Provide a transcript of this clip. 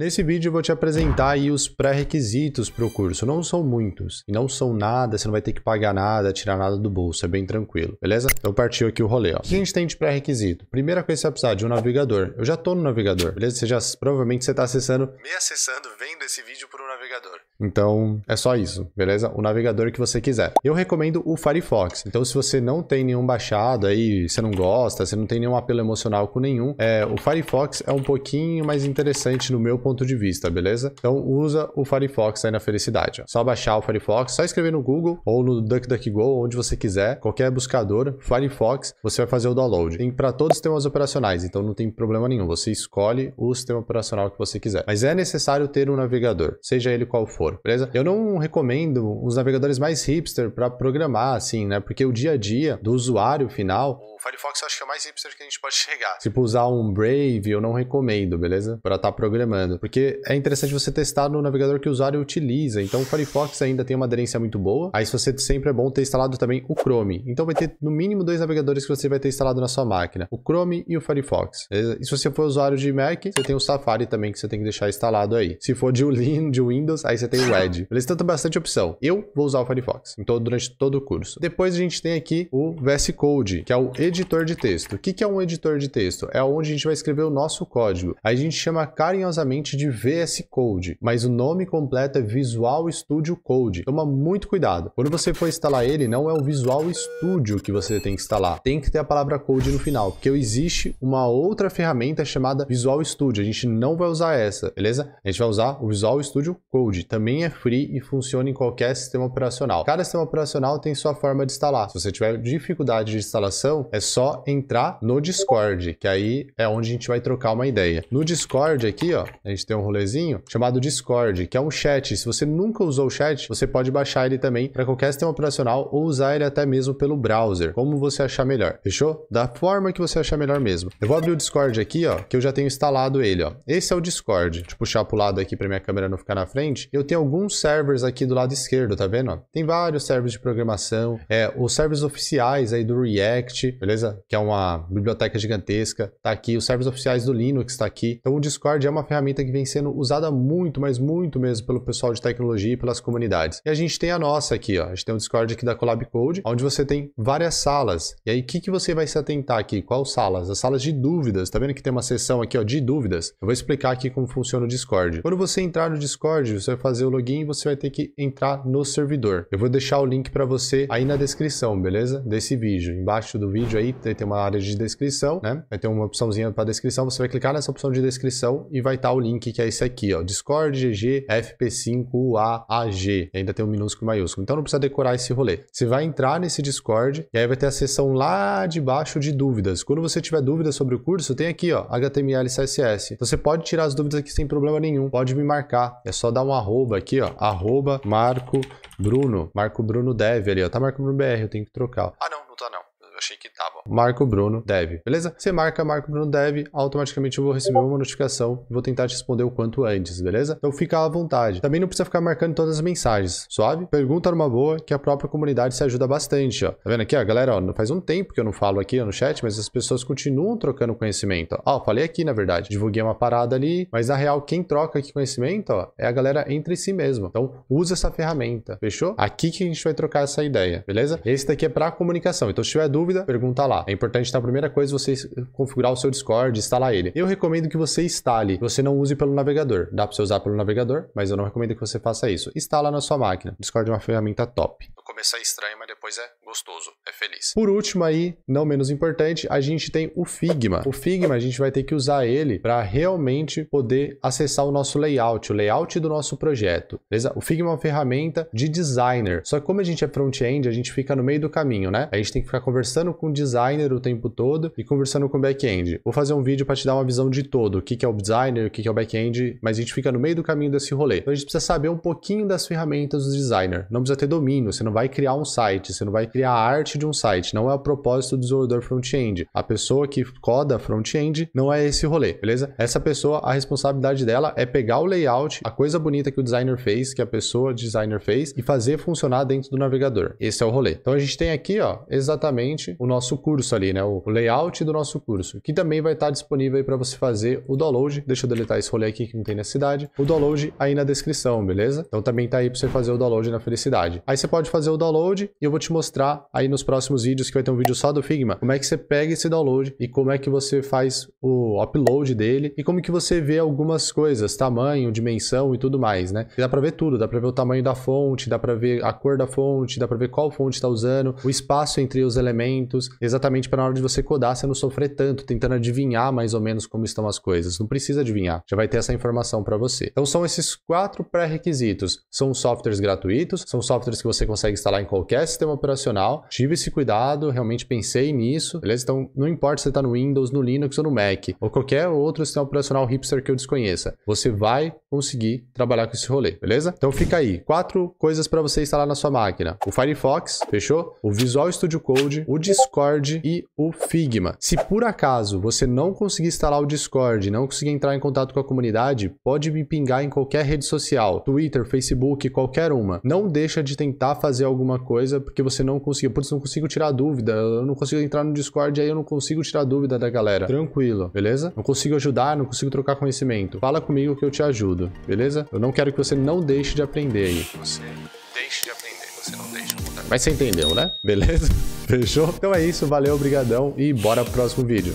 Nesse vídeo vou te apresentar os pré-requisitos para o curso, não são muitos, e não são nada, você não vai ter que pagar nada, tirar nada do bolso, é bem tranquilo, beleza? Então partiu aqui o rolê, ó. O que a gente tem de pré-requisito? Primeira coisa que você vai precisar de um navegador, eu já tô no navegador, beleza? Você já, provavelmente você está acessando, me acessando, vendo esse vídeo por um navegador navegador. Então, é só isso, beleza? O navegador que você quiser. Eu recomendo o Firefox. Então, se você não tem nenhum baixado aí, você não gosta, você não tem nenhum apelo emocional com nenhum, é, o Firefox é um pouquinho mais interessante no meu ponto de vista, beleza? Então, usa o Firefox aí na felicidade. Ó. Só baixar o Firefox, só escrever no Google ou no DuckDuckGo, onde você quiser, qualquer buscador, Firefox, você vai fazer o download. Tem para todos os sistemas operacionais, então não tem problema nenhum. Você escolhe o sistema operacional que você quiser. Mas é necessário ter um navegador, seja ele ele qual for, beleza? Eu não recomendo os navegadores mais hipster para programar, assim, né? Porque o dia a dia do usuário final Firefox eu acho que é o mais hipster que a gente pode chegar. Tipo, usar um Brave eu não recomendo, beleza? Para estar tá programando. Porque é interessante você testar no navegador que o usuário utiliza. Então, o Firefox ainda tem uma aderência muito boa. Aí, se você sempre é bom ter instalado também o Chrome. Então, vai ter no mínimo dois navegadores que você vai ter instalado na sua máquina: o Chrome e o Firefox. Beleza? E se você for usuário de Mac, você tem o Safari também que você tem que deixar instalado aí. Se for de Linux, de Windows, aí você tem o Edge. Beleza? Então, tem bastante opção. Eu vou usar o Firefox em todo, durante todo o curso. Depois a gente tem aqui o VS Code, que é o editor de texto. O que é um editor de texto? É onde a gente vai escrever o nosso código. A gente chama carinhosamente de VS Code, mas o nome completo é Visual Studio Code. Toma muito cuidado. Quando você for instalar ele, não é o Visual Studio que você tem que instalar. Tem que ter a palavra Code no final, porque existe uma outra ferramenta chamada Visual Studio. A gente não vai usar essa, beleza? A gente vai usar o Visual Studio Code. Também é free e funciona em qualquer sistema operacional. Cada sistema operacional tem sua forma de instalar. Se você tiver dificuldade de instalação, é é só entrar no Discord, que aí é onde a gente vai trocar uma ideia. No Discord aqui, ó, a gente tem um rolezinho chamado Discord, que é um chat. Se você nunca usou o chat, você pode baixar ele também para qualquer sistema operacional ou usar ele até mesmo pelo browser, como você achar melhor. Fechou? Da forma que você achar melhor mesmo. Eu vou abrir o Discord aqui, ó, que eu já tenho instalado ele, ó. Esse é o Discord. Deixa eu puxar pro lado aqui para minha câmera não ficar na frente. Eu tenho alguns servers aqui do lado esquerdo, tá vendo? Tem vários servers de programação, é, os servers oficiais aí do React. Eu beleza? Que é uma biblioteca gigantesca, tá aqui, os servers oficiais do Linux tá aqui. Então o Discord é uma ferramenta que vem sendo usada muito, mas muito mesmo pelo pessoal de tecnologia e pelas comunidades. E a gente tem a nossa aqui, ó. A gente tem o um Discord aqui da Collab Code, onde você tem várias salas. E aí, o que, que você vai se atentar aqui? Qual salas? As salas de dúvidas. Tá vendo que tem uma seção aqui, ó, de dúvidas? Eu vou explicar aqui como funciona o Discord. Quando você entrar no Discord, você vai fazer o login e você vai ter que entrar no servidor. Eu vou deixar o link para você aí na descrição, beleza? Desse vídeo. Embaixo do vídeo aí, tem uma área de descrição, né? Vai ter uma opçãozinha para descrição, você vai clicar nessa opção de descrição e vai estar tá o link que é esse aqui, ó, Discord GG FP5AAG. Ainda tem um minúsculo e maiúsculo. Então não precisa decorar esse rolê. Você vai entrar nesse Discord e aí vai ter a seção lá de baixo de dúvidas. Quando você tiver dúvidas sobre o curso, tem aqui, ó, HTML CSS. Então, você pode tirar as dúvidas aqui sem problema nenhum. Pode me marcar. É só dar um arroba aqui, ó, arroba Marco Bruno, Marco Bruno deve ali, ó. Tá Marco Bruno BR, eu tenho que trocar. Ah, não tá bom. Marco Bruno Dev, beleza? Você marca Marco Bruno Dev, automaticamente eu vou receber uma notificação e vou tentar te responder o quanto antes, beleza? Então fica à vontade. Também não precisa ficar marcando todas as mensagens, suave? Pergunta numa boa que a própria comunidade se ajuda bastante, ó. Tá vendo aqui, ó, galera, ó, faz um tempo que eu não falo aqui ó, no chat, mas as pessoas continuam trocando conhecimento, ó. ó falei aqui, na verdade, divulguei uma parada ali, mas na real, quem troca aqui conhecimento, ó, é a galera entre si mesmo. Então, usa essa ferramenta, fechou? Aqui que a gente vai trocar essa ideia, beleza? Esse daqui é para comunicação. Então, se tiver dúvida, pergunta não tá lá. É importante, então, a primeira coisa, é você configurar o seu Discord, instalar ele. Eu recomendo que você instale, você não use pelo navegador. Dá para você usar pelo navegador, mas eu não recomendo que você faça isso. Instala na sua máquina. Discord é uma ferramenta top começo é estranho, mas depois é gostoso, é feliz. Por último aí, não menos importante, a gente tem o Figma. O Figma a gente vai ter que usar ele para realmente poder acessar o nosso layout, o layout do nosso projeto, beleza? O Figma é uma ferramenta de designer. Só que como a gente é front-end, a gente fica no meio do caminho, né? A gente tem que ficar conversando com o designer o tempo todo e conversando com o back-end. Vou fazer um vídeo para te dar uma visão de todo, o que, é o designer, o que, que é o back-end, mas a gente fica no meio do caminho desse rolê. Então a gente precisa saber um pouquinho das ferramentas do designer. Não precisa ter domínio, você não vai criar um site, você não vai criar a arte de um site, não é o propósito do desenvolvedor front-end. A pessoa que coda front-end não é esse rolê, beleza? Essa pessoa, a responsabilidade dela é pegar o layout, a coisa bonita que o designer fez, que a pessoa designer fez e fazer funcionar dentro do navegador. Esse é o rolê. Então a gente tem aqui, ó, exatamente o nosso curso ali, né? O layout do nosso curso, que também vai estar disponível aí para você fazer o download. Deixa eu deletar esse rolê aqui que não tem necessidade. O download aí na descrição, beleza? Então também tá aí para você fazer o download na felicidade. Aí você pode fazer fazer o download e eu vou te mostrar aí nos próximos vídeos que vai ter um vídeo só do Figma, como é que você pega esse download e como é que você faz o upload dele e como que você vê algumas coisas, tamanho, dimensão e tudo mais, né? E dá para ver tudo, dá para ver o tamanho da fonte, dá para ver a cor da fonte, dá para ver qual fonte está usando, o espaço entre os elementos, exatamente para na hora de você codar você não sofrer tanto tentando adivinhar mais ou menos como estão as coisas. Não precisa adivinhar, já vai ter essa informação para você. Então são esses quatro pré-requisitos. São softwares gratuitos, são softwares que você consegue instalar em qualquer sistema operacional. Tive esse cuidado, realmente pensei nisso, beleza? Então, não importa se você está no Windows, no Linux ou no Mac, ou qualquer outro sistema operacional hipster que eu desconheça, você vai conseguir trabalhar com esse rolê, beleza? Então fica aí, quatro coisas para você instalar na sua máquina. O Firefox, fechou? O Visual Studio Code, o Discord e o Figma. Se por acaso você não conseguir instalar o Discord, não conseguir entrar em contato com a comunidade, pode me pingar em qualquer rede social, Twitter, Facebook, qualquer uma. Não deixa de tentar fazer alguma coisa porque você não conseguiu. Putz, não consigo tirar dúvida, eu não consigo entrar no Discord, aí eu não consigo tirar dúvida da galera. Tranquilo, beleza? Não consigo ajudar, não consigo trocar conhecimento. Fala comigo que eu te ajudo conteúdo, beleza? Eu não quero que você não deixe de aprender aí. Você deixe de aprender, você não deixa de mudar. Mas você entendeu, né? Beleza? Fechou? Então é isso, valeu, obrigadão e bora pro próximo vídeo.